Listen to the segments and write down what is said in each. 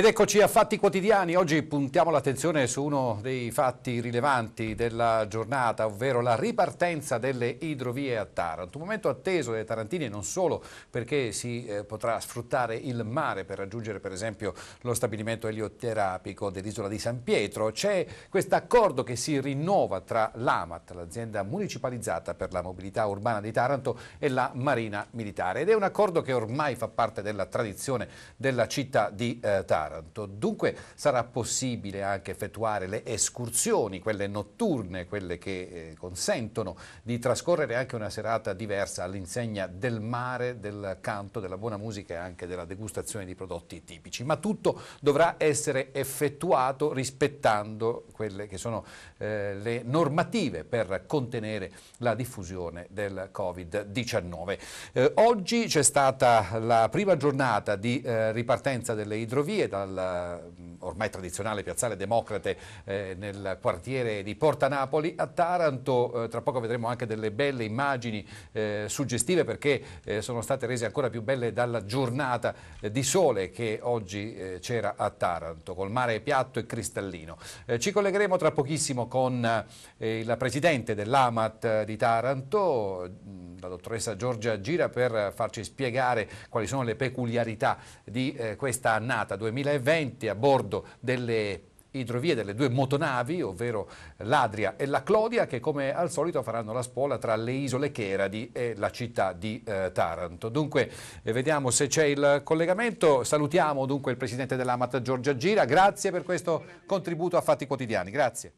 Ed eccoci a Fatti Quotidiani, oggi puntiamo l'attenzione su uno dei fatti rilevanti della giornata, ovvero la ripartenza delle idrovie a Taranto, un momento atteso dai tarantini non solo perché si eh, potrà sfruttare il mare per raggiungere per esempio lo stabilimento elioterapico dell'isola di San Pietro, c'è questo accordo che si rinnova tra l'AMAT, l'azienda municipalizzata per la mobilità urbana di Taranto e la Marina Militare ed è un accordo che ormai fa parte della tradizione della città di eh, Taranto. Taranto. Dunque sarà possibile anche effettuare le escursioni, quelle notturne, quelle che eh, consentono di trascorrere anche una serata diversa all'insegna del mare, del canto, della buona musica e anche della degustazione di prodotti tipici. Ma tutto dovrà essere effettuato rispettando quelle che sono eh, le normative per contenere la diffusione del Covid-19. Eh, oggi c'è stata la prima giornata di eh, ripartenza delle idrovie dal dal mm, ormai tradizionale piazzale Democrate eh, nel quartiere di Porta Napoli a Taranto. Eh, tra poco vedremo anche delle belle immagini eh, suggestive perché eh, sono state rese ancora più belle dalla giornata eh, di sole che oggi eh, c'era a Taranto, col mare piatto e cristallino. ci collegheremo tra pochissimo con la presidente dell'Amat di Taranto. Mm, la dottoressa Giorgia Gira per farci spiegare quali sono le peculiarità di eh, questa annata 2020 a bordo delle idrovie delle due motonavi, ovvero l'Adria e la Clodia, che come al solito faranno la spola tra le isole Cheradi e la città di eh, Taranto. Dunque eh, vediamo se c'è il collegamento. Salutiamo dunque il presidente dell'Amat Giorgia Gira, grazie per questo contributo a Fatti Quotidiani. Grazie.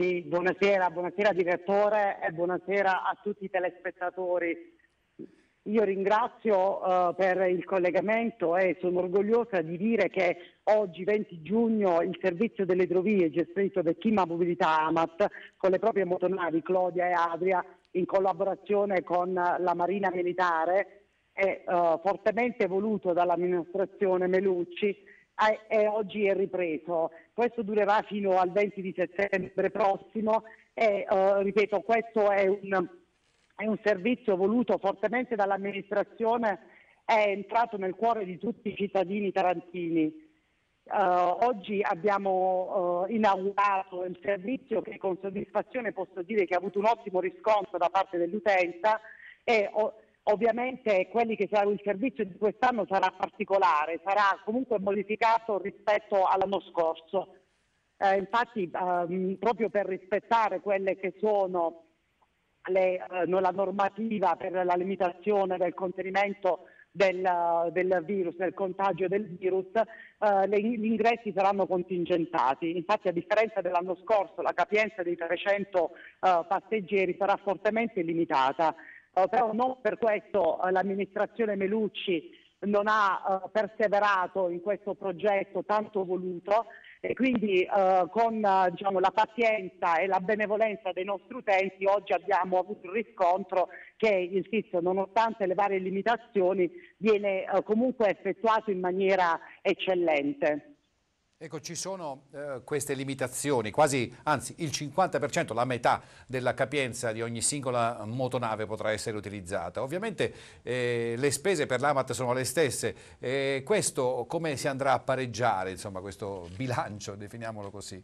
Sì, buonasera, buonasera direttore e buonasera a tutti i telespettatori. Io ringrazio uh, per il collegamento e sono orgogliosa di dire che oggi 20 giugno il servizio delle idrovie gestito da Chima Mobilità Amat con le proprie motonavi Claudia e Adria in collaborazione con la Marina Militare è uh, fortemente voluto dall'amministrazione Melucci è, oggi è ripreso. Questo durerà fino al 20 di settembre prossimo e, eh, ripeto, questo è un, è un servizio voluto fortemente dall'amministrazione, è entrato nel cuore di tutti i cittadini tarantini. Uh, oggi abbiamo uh, inaugurato il servizio che con soddisfazione posso dire che ha avuto un ottimo riscontro da parte dell'utenza e, oh, Ovviamente quelli che sarà il servizio di quest'anno sarà particolare, sarà comunque modificato rispetto all'anno scorso. Eh, infatti ehm, proprio per rispettare quelle che sono le, eh, la normativa per la limitazione del contenimento del, eh, del, virus, del contagio del virus, eh, le, gli ingressi saranno contingentati. Infatti, a differenza dell'anno scorso, la capienza dei 300 eh, passeggeri sarà fortemente limitata. Eh, però non per questo eh, l'amministrazione Melucci non ha eh, perseverato in questo progetto tanto voluto e quindi eh, con diciamo, la pazienza e la benevolenza dei nostri utenti oggi abbiamo avuto il riscontro che, il sito nonostante le varie limitazioni viene comunque effettuato in maniera eccellente. Ecco, ci sono eh, queste limitazioni, quasi, anzi il 50%, la metà della capienza di ogni singola motonave potrà essere utilizzata. Ovviamente eh, le spese per l'AMAT sono le stesse, eh, questo come si andrà a pareggiare, insomma, questo bilancio, definiamolo così?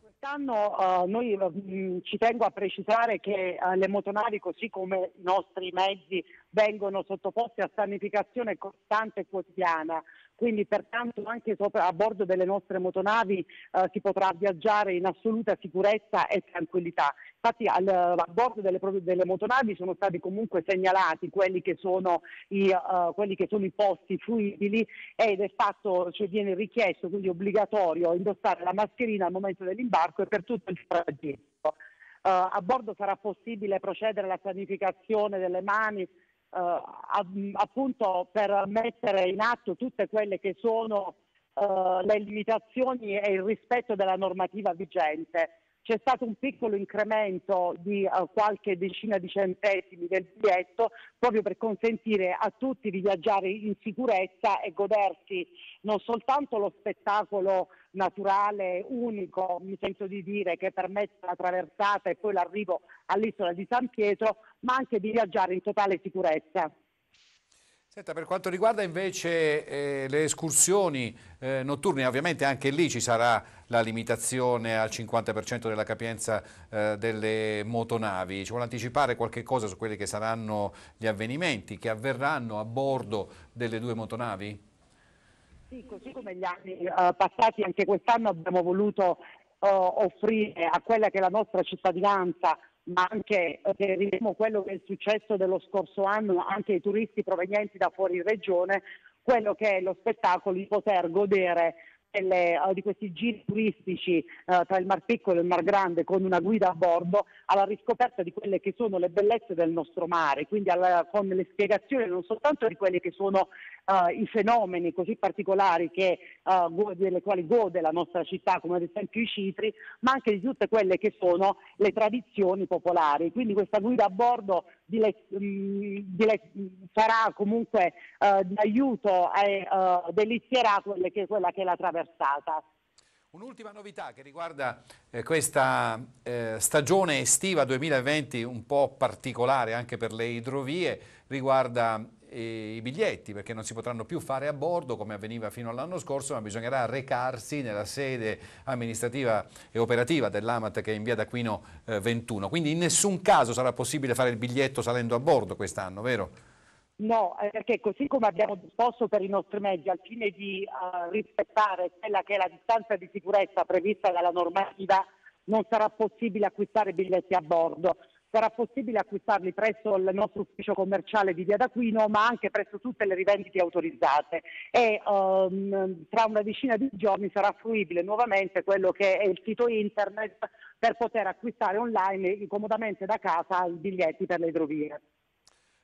Quest'anno uh, noi mh, mm, ci tengo a precisare che uh, le motonavi, così come i nostri mezzi, vengono sottoposte a sanificazione costante e quotidiana quindi pertanto anche sopra, a bordo delle nostre motonavi eh, si potrà viaggiare in assoluta sicurezza e tranquillità. Infatti al, a bordo delle, delle, motonavi sono stati comunque segnalati quelli che sono i, uh, quelli che sono i posti fruibili ed è fatto, cioè viene richiesto, quindi obbligatorio, indossare la mascherina al momento dell'imbarco e per tutto il tragitto. Uh, a bordo sarà possibile procedere alla sanificazione delle mani eh, appunto per mettere in atto tutte quelle che sono eh, le limitazioni e il rispetto della normativa vigente c'è stato un piccolo incremento di uh, qualche decina di centesimi del biglietto proprio per consentire a tutti di viaggiare in sicurezza e godersi non soltanto lo spettacolo naturale unico, mi sento di dire, che permette la traversata e poi l'arrivo all'isola di San Pietro, ma anche di viaggiare in totale sicurezza. Senta, per quanto riguarda invece eh, le escursioni eh, notturne, ovviamente anche lì ci sarà la limitazione al 50% della capienza eh, delle motonavi. Ci vuole anticipare qualche cosa su quelli che saranno gli avvenimenti che avverranno a bordo delle due motonavi? Sì, così come gli anni eh, passati, anche quest'anno abbiamo voluto eh, offrire a quella che è la nostra cittadinanza ma anche eh, vedremo quello che è successo dello scorso anno anche ai turisti provenienti da fuori regione, quello che è lo spettacolo di poter godere delle, eh, di questi giri turistici eh, tra il Mar Piccolo e il Mar Grande con una guida a bordo alla riscoperta di quelle che sono le bellezze del nostro mare, quindi alla, con le spiegazioni non soltanto di quelli che sono eh, i fenomeni così particolari che, eh, delle quali gode la nostra città, come ad esempio i citri, ma anche di tutte quelle che sono le tradizioni popolari. Quindi questa guida a bordo Mm, mm, sarà comunque eh, d'aiuto e eh, delizierà quella che è la traversata. Un'ultima novità che riguarda eh, questa eh, stagione estiva 2020 un po' particolare anche per le idrovie riguarda eh, i biglietti perché non si potranno più fare a bordo come avveniva fino all'anno scorso ma bisognerà recarsi nella sede amministrativa e operativa dell'AMAT che è in via d'Aquino 21 eh, quindi in nessun caso sarà possibile fare il biglietto salendo a bordo quest'anno vero? No, eh, perché così come abbiamo disposto per i nostri mezzi al fine di uh, rispettare quella che è la distanza di sicurezza prevista dalla normativa, non sarà possibile acquistare biglietti a bordo. Sarà possibile acquistarli presso il nostro ufficio commerciale di Via d'Aquino, ma anche presso tutte le rivendite autorizzate. E um, tra una decina di giorni sarà fruibile nuovamente quello che è il sito internet per poter acquistare online eh, comodamente da casa i biglietti per le idrovie.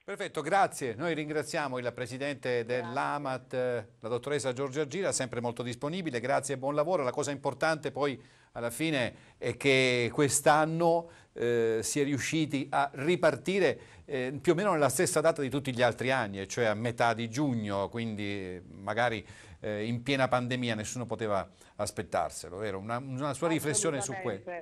Perfetto, grazie. Noi ringraziamo il presidente dell'AMAT, la dottoressa Giorgia Gira, sempre molto disponibile. Grazie e buon lavoro. La cosa importante poi alla fine è che quest'anno eh, si è riusciti a ripartire eh, più o meno nella stessa data di tutti gli altri anni, cioè a metà di giugno, quindi eh, magari eh, in piena pandemia nessuno poteva aspettarselo, vero? Una, una sua riflessione su questo.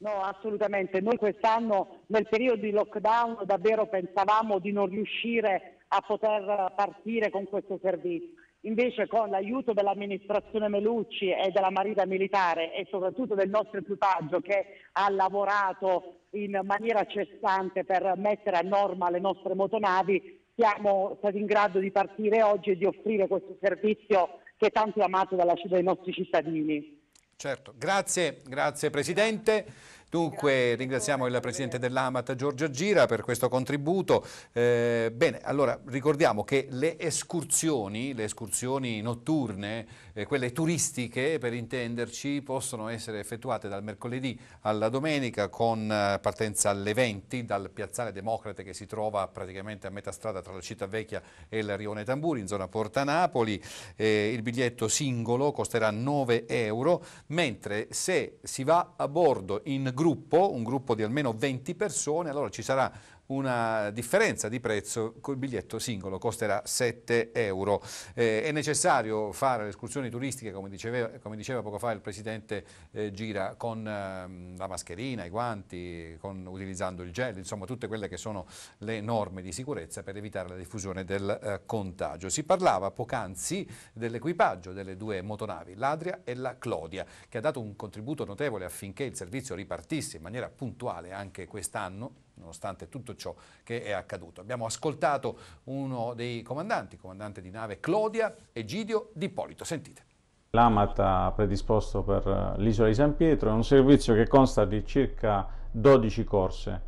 No, assolutamente. Noi quest'anno nel periodo di lockdown davvero pensavamo di non riuscire a poter partire con questo servizio. Invece con l'aiuto dell'amministrazione Melucci e della Marina Militare e soprattutto del nostro equipaggio che ha lavorato in maniera cessante per mettere a norma le nostre motonavi, siamo stati in grado di partire oggi e di offrire questo servizio che è tanto amato dalla, dai nostri cittadini. Certo, grazie, grazie Presidente. Dunque ringraziamo il Presidente dell'Amat Giorgio Gira per questo contributo. Eh, bene, allora ricordiamo che le escursioni, le escursioni notturne, eh, quelle turistiche per intenderci, possono essere effettuate dal mercoledì alla domenica con eh, partenza alle 20 dal piazzale Democrate che si trova praticamente a metà strada tra la città vecchia e il rione Tamburi in zona Porta Napoli. Eh, il biglietto singolo costerà 9 euro, mentre se si va a bordo in gruppo, un gruppo di almeno 20 persone, allora ci sarà una differenza di prezzo col biglietto singolo, costerà 7 euro. Eh, è necessario fare le escursioni turistiche, come diceva, come diceva poco fa il Presidente eh, Gira, con eh, la mascherina, i guanti, con, utilizzando il gel, insomma tutte quelle che sono le norme di sicurezza per evitare la diffusione del eh, contagio. Si parlava poc'anzi dell'equipaggio delle due motonavi, l'Adria e la Clodia, che ha dato un contributo notevole affinché il servizio ripartisse in maniera puntuale anche quest'anno nonostante tutto ciò che è accaduto. Abbiamo ascoltato uno dei comandanti, comandante di nave Clodia Egidio Di Polito. Sentite. L'AMAT ha predisposto per eh, l'isola di San Pietro un servizio che consta di circa 12 corse,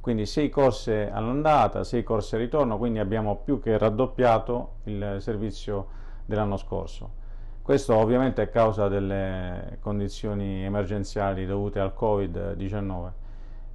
quindi 6 corse all'andata, 6 corse al ritorno, quindi abbiamo più che raddoppiato il servizio dell'anno scorso. Questo ovviamente a causa delle condizioni emergenziali dovute al Covid-19.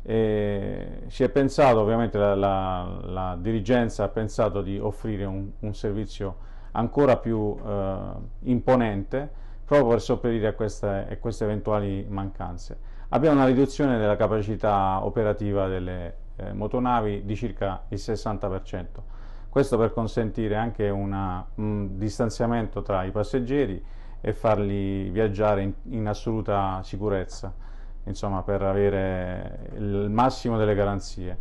E si è pensato, ovviamente la, la, la, dirigenza ha pensato di offrire un, un servizio ancora più eh, imponente proprio per sopperire a queste, a queste, eventuali mancanze. Abbiamo una riduzione della capacità operativa delle eh, motonavi di circa il 60%, questo per consentire anche una, un distanziamento tra i passeggeri e farli viaggiare in, in assoluta sicurezza insomma, per avere il massimo delle garanzie.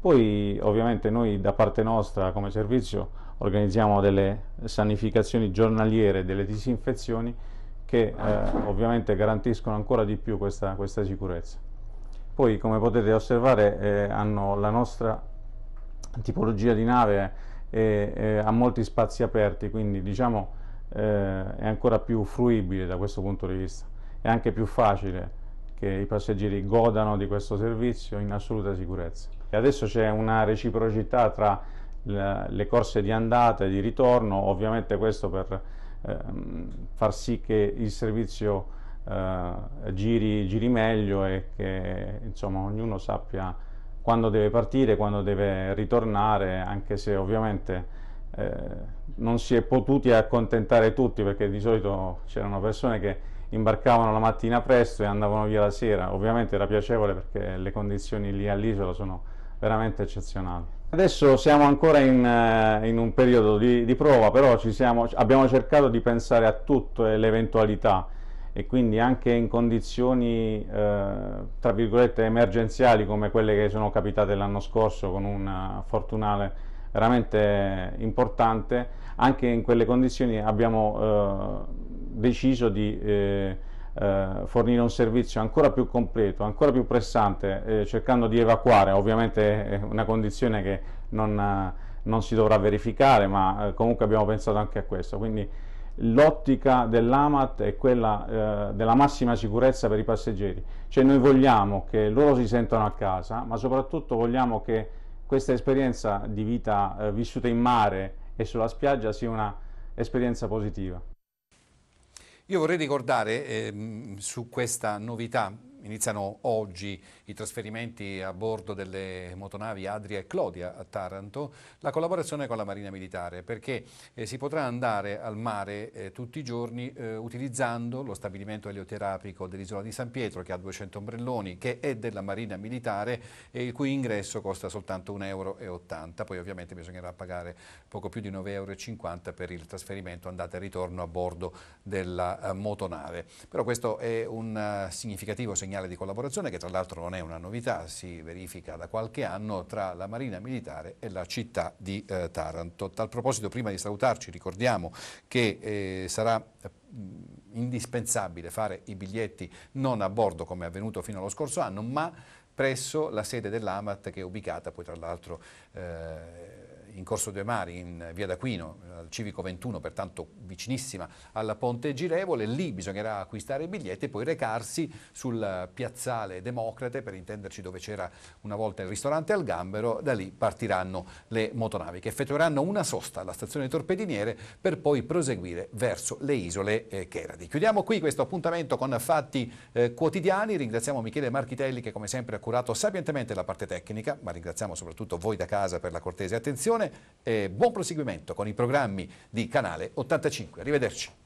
Poi ovviamente noi da parte nostra come servizio organizziamo delle sanificazioni giornaliere, delle disinfezioni che eh, ovviamente garantiscono ancora di più questa, questa sicurezza. Poi come potete osservare eh, hanno la nostra tipologia di nave e eh, eh, ha molti spazi aperti, quindi diciamo eh, è ancora più fruibile da questo punto di vista, è anche più facile che i passeggeri godano di questo servizio in assoluta sicurezza. E adesso c'è una reciprocità tra le corse di andata e di ritorno, ovviamente questo per ehm, far sì che il servizio eh, giri, giri, meglio e che insomma, ognuno sappia quando deve partire, quando deve ritornare, anche se ovviamente eh, non si è potuti accontentare tutti perché di solito c'erano persone che imbarcavano la mattina presto e andavano via la sera. Ovviamente era piacevole perché le condizioni lì all'isola sono veramente eccezionali. Adesso siamo ancora in, eh, in un periodo di, di prova, però siamo, abbiamo cercato di pensare a tutte le eventualità e quindi anche in condizioni eh, tra virgolette emergenziali come quelle che sono capitate l'anno scorso con un eh, fortunale veramente importante, anche in quelle condizioni abbiamo eh, deciso di eh, eh, fornire un servizio ancora più completo, ancora più pressante, eh, cercando di evacuare, ovviamente è una condizione che non, eh, non si dovrà verificare, ma eh, comunque abbiamo pensato anche a questo. Quindi, l'ottica dell'AMAT è quella eh, della massima sicurezza per i passeggeri, cioè noi vogliamo che loro si sentano a casa, ma soprattutto vogliamo che questa esperienza di vita eh, vissuta in mare e sulla spiaggia sia un'esperienza positiva. Io vorrei ricordare ehm, su questa novità Iniziano oggi i trasferimenti a bordo delle motonavi Adria e Clodia a Taranto, la collaborazione con la Marina Militare, perché eh, si potrà andare al mare eh, tutti i giorni eh, utilizzando lo stabilimento elioterapico dell'isola di San Pietro, che ha 200 ombrelloni, che è della Marina Militare e il cui ingresso costa soltanto 1,80 euro. Poi ovviamente bisognerà pagare poco più di 9,50 euro per il trasferimento andata e ritorno a bordo della eh, motonave. Però questo è un uh, significativo segnale segnale di collaborazione che tra l'altro non è una novità, si verifica da qualche anno tra la Marina Militare e la città di eh, Taranto. A tal proposito, prima di salutarci, ricordiamo che eh, sarà indispensabile fare i biglietti non a bordo come è avvenuto fino allo scorso anno, ma presso la sede dell'AMAT che è ubicata poi tra l'altro eh, Corso Due Mari, in via d'Aquino, al Civico 21, pertanto vicinissima al Ponte Girevole, lì bisognerà acquistare i biglietti e poi recarsi sul piazzale Democrate, per intenderci dove c'era una volta il ristorante al Gambero, da lì partiranno le motonavi che effettueranno una sosta alla stazione torpediniere per poi proseguire verso le isole eh, Cheradi. Chiudiamo qui questo appuntamento con fatti eh, quotidiani, ringraziamo Michele Marchitelli che come sempre ha curato sapientemente la parte tecnica, ma ringraziamo soprattutto voi da casa per la cortese attenzione, e eh, buon proseguimento con i programmi di Canale 85. Arrivederci.